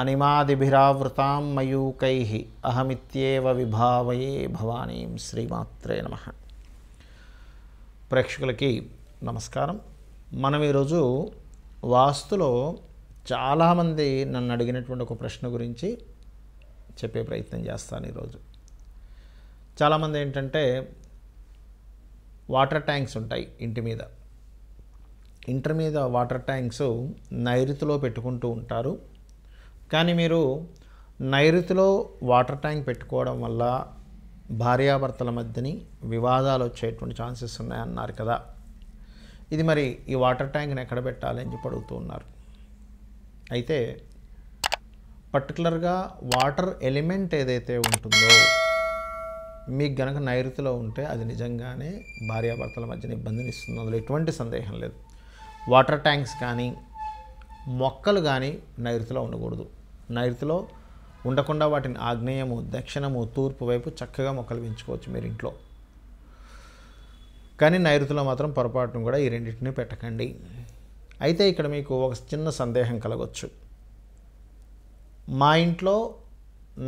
అనిమాదిభిరావృతాం మయూకై అహమిత్యేవ విభావయే భవానీ శ్రీమాత్రే నమ ప్రేక్షకులకి నమస్కారం మనం ఈరోజు వాస్తులో చాలామంది నన్ను అడిగినటువంటి ఒక ప్రశ్న గురించి చెప్పే ప్రయత్నం చేస్తాను ఈరోజు చాలామంది ఏంటంటే వాటర్ ట్యాంక్స్ ఉంటాయి ఇంటి మీద ఇంటర్ మీద వాటర్ ట్యాంక్స్ నైరుతిలో పెట్టుకుంటూ ఉంటారు కానీ మీరు నైరుతిలో వాటర్ ట్యాంక్ పెట్టుకోవడం వల్ల భార్యాభర్తల మధ్యని వివాదాలు వచ్చేటువంటి ఛాన్సెస్ ఉన్నాయన్నారు కదా ఇది మరి ఈ వాటర్ ట్యాంక్ని ఎక్కడ పెట్టాలి అని చెప్పి అడుగుతూ ఉన్నారు అయితే పర్టికులర్గా వాటర్ ఎలిమెంట్ ఏదైతే ఉంటుందో మీకు గనక నైరుతిలో ఉంటే అది నిజంగానే భార్యాభర్తల మధ్యన ఇబ్బందిని ఇస్తుంది అందులో ఎటువంటి సందేహం లేదు వాటర్ ట్యాంక్స్ కానీ మొక్కలు కానీ నైరుతిలో ఉండకూడదు నైరుతిలో ఉండకుండా వాటిని ఆగ్నేయము దక్షిణము తూర్పు వైపు చక్కగా మొక్కలు పెంచుకోవచ్చు మీరు ఇంట్లో కానీ నైరుతిలో మాత్రం పొరపాటును కూడా ఈ రెండింటిని పెట్టకండి అయితే ఇక్కడ మీకు ఒక చిన్న సందేహం కలగవచ్చు మా ఇంట్లో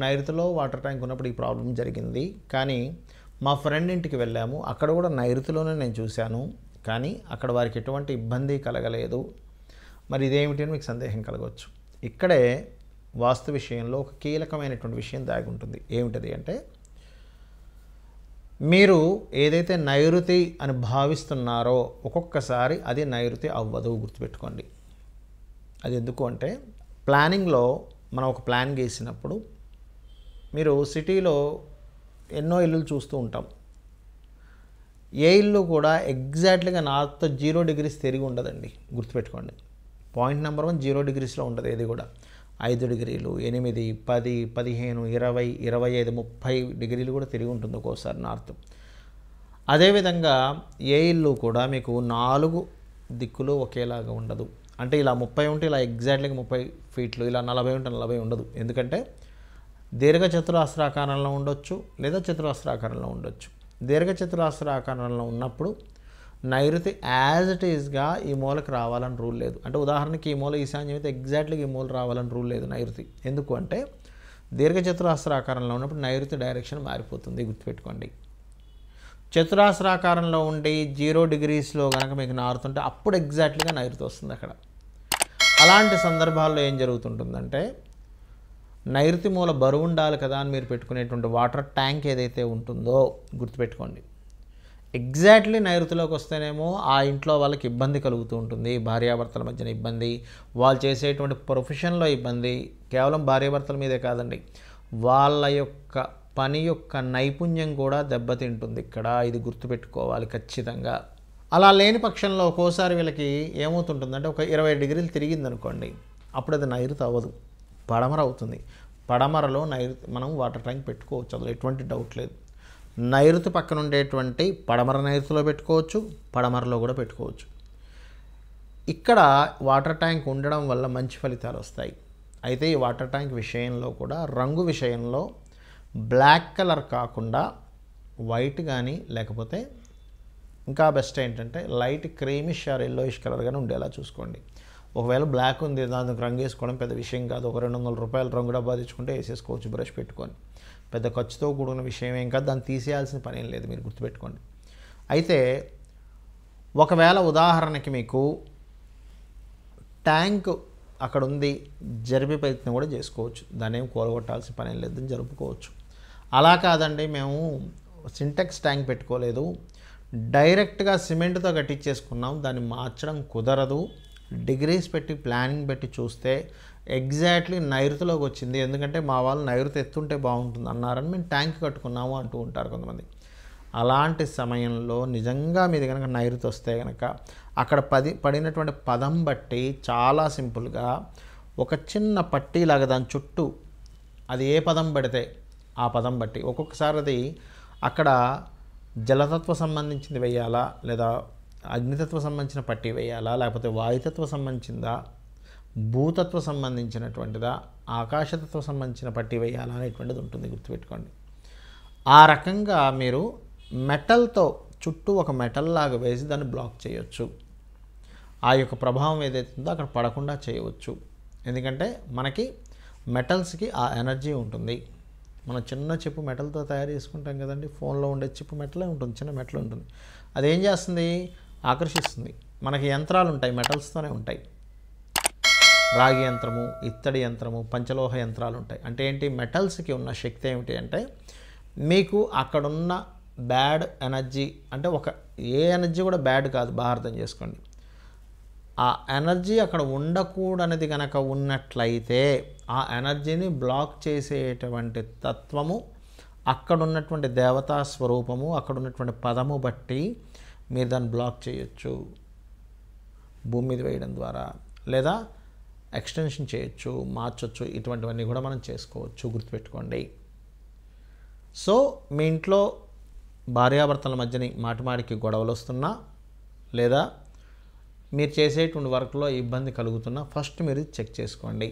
నైరుతిలో వాటర్ ట్యాంక్ ఉన్నప్పుడు ఈ ప్రాబ్లం జరిగింది కానీ మా ఫ్రెండ్ ఇంటికి వెళ్ళాము అక్కడ కూడా నైరుతిలోనే నేను చూశాను కానీ అక్కడ వారికి ఎటువంటి ఇబ్బంది కలగలేదు మరి ఇదేమిటి అని మీకు సందేహం కలగవచ్చు ఇక్కడే వాస్తు విషయంలో ఒక కీలకమైనటువంటి విషయం దాగి ఉంటుంది ఏమిటది అంటే మీరు ఏదైతే నైరుతి అని భావిస్తున్నారో ఒక్కొక్కసారి అది నైరుతి అవ్వదు గుర్తుపెట్టుకోండి అది ఎందుకు అంటే ప్లానింగ్లో మనం ఒక ప్లాన్ గీసినప్పుడు మీరు సిటీలో ఎన్నో ఇల్లులు చూస్తూ ఉంటాం ఏ ఇల్లు కూడా ఎగ్జాక్ట్లీగా నాతో జీరో డిగ్రీస్ తిరిగి ఉండదండి గుర్తుపెట్టుకోండి పాయింట్ నెంబర్ వన్ జీరో డిగ్రీస్లో ఉండదు ఏది కూడా ఐదు డిగ్రీలు ఎనిమిది పది పదిహేను ఇరవై ఇరవై ఐదు ముప్పై డిగ్రీలు కూడా తిరిగి ఉంటుంది ఒక్కోసారి నార్త్ అదేవిధంగా ఏ ఇల్లు కూడా మీకు నాలుగు దిక్కులు ఒకేలాగా ఉండదు అంటే ఇలా ముప్పై ఉంటే ఇలా ఎగ్జాక్ట్లీ ముప్పై ఫీట్లు ఇలా నలభై ఉంటే నలభై ఉండదు ఎందుకంటే దీర్ఘ చతురాస్త్రాకారంలో ఉండొచ్చు లేదా చతురాస్త్రాకారంలో ఉండొచ్చు దీర్ఘ ఆకారంలో ఉన్నప్పుడు నైరుతి యాజ్ ఇట్ ఈస్గా ఈ మూలకు రావాలని రూల్ లేదు అంటే ఉదాహరణకి ఈ మూల ఈశాన్యం అయితే ఎగ్జాక్ట్లీ ఈ మూల రావాలని రూల్ లేదు నైరుతి ఎందుకు అంటే దీర్ఘచతురాస్త్రాకారంలో ఉన్నప్పుడు నైరుతి డైరెక్షన్ మారిపోతుంది గుర్తుపెట్టుకోండి చతురాస్త్రాకారంలో ఉండి జీరో డిగ్రీస్లో కనుక మీకు నారుతుంటే అప్పుడు ఎగ్జాక్ట్లీగా నైరుతి వస్తుంది అక్కడ అలాంటి సందర్భాల్లో ఏం జరుగుతుంటుందంటే నైరుతి మూల బరువు ఉండాలి కదా అని మీరు పెట్టుకునేటువంటి వాటర్ ట్యాంక్ ఏదైతే ఉంటుందో గుర్తుపెట్టుకోండి ఎగ్జాక్ట్లీ నైరుతిలోకి వస్తేనేమో ఆ ఇంట్లో వాళ్ళకి ఇబ్బంది కలుగుతూ ఉంటుంది భార్యాభర్తల మధ్యన ఇబ్బంది వాళ్ళు చేసేటువంటి ప్రొఫెషన్లో ఇబ్బంది కేవలం భార్యాభర్తల మీదే కాదండి వాళ్ళ యొక్క పని యొక్క నైపుణ్యం కూడా దెబ్బతింటుంది ఇక్కడ ఇది గుర్తుపెట్టుకోవాలి ఖచ్చితంగా అలా లేని పక్షంలో ఒక్కోసారి వీళ్ళకి ఏమవుతుంటుందంటే ఒక ఇరవై డిగ్రీలు తిరిగిందనుకోండి అప్పుడు అది నైరుతి అవ్వదు పడమర అవుతుంది పడమరలో నైరుతి మనం వాటర్ ట్యాంక్ పెట్టుకోవచ్చు అందులో ఎటువంటి డౌట్ లేదు నైరుతి పక్కన ఉండేటువంటి పడమర నైరుతిలో పెట్టుకోవచ్చు పడమరలో కూడా పెట్టుకోవచ్చు ఇక్కడ వాటర్ ట్యాంక్ ఉండడం వల్ల మంచి ఫలితాలు వస్తాయి అయితే ఈ వాటర్ ట్యాంక్ విషయంలో కూడా రంగు విషయంలో బ్లాక్ కలర్ కాకుండా వైట్ కానీ లేకపోతే ఇంకా బెస్ట్ ఏంటంటే light creamish or yellowish colour కానీ ఉండేలా చూసుకోండి ఒకవేళ బ్లాక్ ఉంది దానికి రంగు వేసుకోవడం పెద్ద విషయం కాదు ఒక రెండు వందల రూపాయలు రంగు డబ్బా తెచ్చుకుంటే వేసేసుకోవచ్చు బ్రష్ పెట్టుకొని పెద్ద ఖర్చుతో కూడిన విషయం ఏం కాదు దాన్ని తీసేయాల్సిన పని ఏం లేదు మీరు గుర్తుపెట్టుకోండి అయితే ఒకవేళ ఉదాహరణకి మీకు ట్యాంక్ అక్కడ ఉంది జరిపే ప్రయత్నం కూడా చేసుకోవచ్చు దాన్ని ఏం కూలగొట్టాల్సిన పని లేదని జరుపుకోవచ్చు అలా కాదండి మేము సింటెక్స్ ట్యాంక్ పెట్టుకోలేదు డైరెక్ట్గా సిమెంట్తో కట్టించేసుకున్నాం దాన్ని మార్చడం కుదరదు డిగ్రీస్ పెట్టి ప్లానింగ్ పెట్టి చూస్తే ఎగ్జాక్ట్లీ నైరుతిలోకి వచ్చింది ఎందుకంటే మా వాళ్ళు నైరుతి ఎత్తుంటే బాగుంటుంది అన్నారని మేము ట్యాంక్ కట్టుకున్నాము అంటూ ఉంటారు కొంతమంది అలాంటి సమయంలో నిజంగా మీది కనుక నైరుతి వస్తే కనుక అక్కడ పది పడినటువంటి పదం బట్టి చాలా సింపుల్గా ఒక చిన్న పట్టీ లాగా దాని చుట్టూ అది ఏ పదం పడితే ఆ పదం బట్టి ఒక్కొక్కసారి అది అక్కడ జలతత్వ సంబంధించింది వేయాలా లేదా అగ్నితత్వ సంబంధించిన పట్టీ వేయాలా లేకపోతే వాయుతత్వ సంబంధించిందా భూతత్వ సంబంధించినటువంటిదా ఆకాశతత్వ సంబంధించిన పట్టి వేయాలా అనేటువంటిది ఉంటుంది గుర్తుపెట్టుకోండి ఆ రకంగా మీరు మెటల్తో చుట్టూ ఒక మెటల్ లాగా వేసి దాన్ని బ్లాక్ చేయొచ్చు ఆ యొక్క ప్రభావం ఏదైతే ఉందో అక్కడ పడకుండా చేయవచ్చు ఎందుకంటే మనకి మెటల్స్కి ఆ ఎనర్జీ ఉంటుంది మనం చిన్న చెప్పు మెటల్తో తయారు చేసుకుంటాం కదండి ఫోన్లో ఉండే చెప్పు మెటలే ఉంటుంది చిన్న మెటల్ ఉంటుంది అదేం చేస్తుంది ఆకర్షిస్తుంది మనకి యంత్రాలు ఉంటాయి మెటల్స్తోనే ఉంటాయి రాగి యంత్రము ఇత్తడి యంత్రము పంచలోహ యంత్రాలు ఉంటాయి అంటే ఏంటి మెటల్స్కి ఉన్న శక్తి ఏమిటి అంటే మీకు అక్కడున్న బ్యాడ్ ఎనర్జీ అంటే ఒక ఏ ఎనర్జీ కూడా బ్యాడ్ కాదు బాగా అర్థం చేసుకోండి ఆ ఎనర్జీ అక్కడ ఉండకూడనిది కనుక ఉన్నట్లయితే ఆ ఎనర్జీని బ్లాక్ చేసేటువంటి తత్వము అక్కడ ఉన్నటువంటి దేవతా స్వరూపము అక్కడ ఉన్నటువంటి పదము బట్టి మీరు దాన్ని బ్లాక్ చేయొచ్చు భూమి మీద వేయడం ద్వారా లేదా ఎక్స్టెన్షన్ చేయొచ్చు మార్చొచ్చు ఇటువంటివన్నీ కూడా మనం చేసుకోవచ్చు గుర్తుపెట్టుకోండి సో మీ ఇంట్లో భార్యాభర్తల మధ్యని మాటిమాటికి గొడవలు వస్తున్నా లేదా మీరు చేసేటువంటి వర్క్లో ఇబ్బంది కలుగుతున్నా ఫస్ట్ మీరు చెక్ చేసుకోండి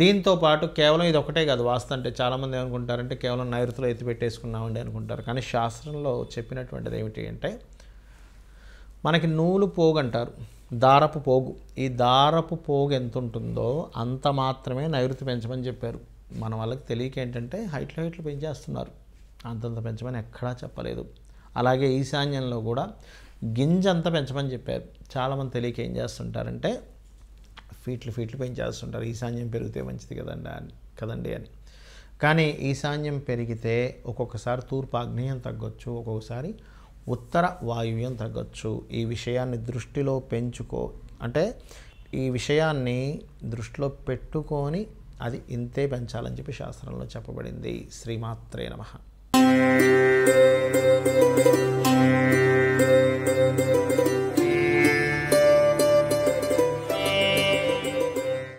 దీంతో పాటు కేవలం ఇది ఒకటే కాదు వాస్తవం అంటే చాలామంది ఏమనుకుంటారంటే కేవలం నైరుతిలో ఎత్తి పెట్టేసుకున్నామండి అనుకుంటారు కానీ శాస్త్రంలో చెప్పినటువంటిది ఏమిటి అంటే మనకి నూలు పోగంటారు దారపు పోగు ఈ దారపు పోగు ఎంత ఉంటుందో అంత మాత్రమే నైరుతి పెంచమని చెప్పారు మన వాళ్ళకి తెలియక ఏంటంటే హైట్లు హైట్లు పెంచేస్తున్నారు అంతంత పెంచమని ఎక్కడా చెప్పలేదు అలాగే ఈశాన్యంలో కూడా గింజ అంత పెంచమని చెప్పారు చాలామంది తెలియక ఏం చేస్తుంటారంటే ఫీట్లు ఫీట్లు పెంచేస్తుంటారు ఈశాన్యం పెరిగితే మంచిది కదండి అని కదండి అని కానీ ఈశాన్యం పెరిగితే ఒక్కొక్కసారి తూర్పు ఆగ్నేయం తగ్గొచ్చు ఒక్కొక్కసారి ఉత్తర వాయువ్యం తగ్గచ్చు ఈ విషయాన్ని దృష్టిలో పెంచుకో అంటే ఈ విషయాన్ని దృష్టిలో పెట్టుకొని అది ఇంతే పెంచాలని చెప్పి శాస్త్రంలో చెప్పబడింది శ్రీమాత్రే నమ